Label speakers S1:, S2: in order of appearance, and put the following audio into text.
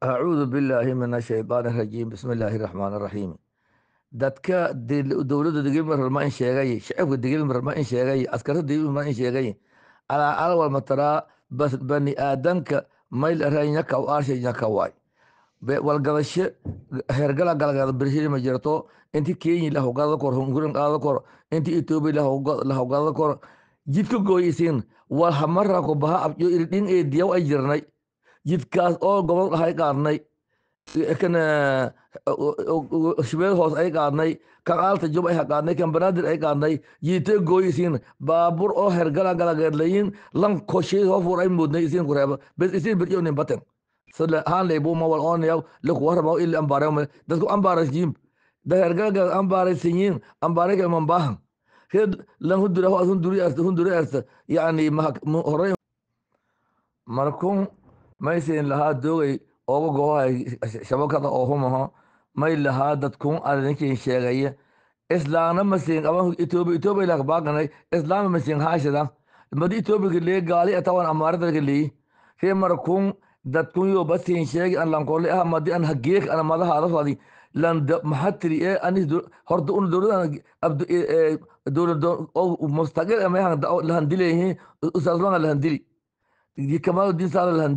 S1: acuudu billaahi min ashaytaan arajiim bismi illaahi raxmaan araxiim dadka dowladda digilmararma in sheegay shacabka digilmararma in sheegay askarta digilmarma in sheegay alaa alwal mataraa bani aadanka mayl aranyaka u aarshay nyaka waay walgadasho hergala galgada birshima jirto inti kenya lahawgadada kor hungurin qadada kor inti etoobiya lahawgadada kor jidka gooy isiin wal hamarako baha abco iridhin ee diyaw ay jirnay jidkaas oo gobol ah ay qaadnay eh, shubeed hoos ay qaadnay kan aalta jub ay qaadnay kan banaadir ay qaadnay jiite gooy isiin baabur oo hergala lan koshay hoo ay muudnay isiin ku reeba bes isiin birjoonin baten sala haan leebu ma wal oonayaw laku warama ili ambaare dadku ambaarasiin da hergala gala ambaarasiin ambaare ke lan hunduri hunduri erta yani horay markun maysayn lahaa doogay oga goobaha shabakada oo may lahaa dadkuun arinkin sheegaya islaana masin qaban etoobiya etoobiya lak baaganay islaama masin haashada madi etoobiya lee gaali atawan amaaradalka leeyi ree markuun dadkun yoo basin sheegi an lankoole ah madi an hageek ana madaha adafadi lan mahatiri ee anis horta un dowladan abdu dowlado mustaqil ama lahandileyhi usaaslanga lahandili kamaal dinsala lahandili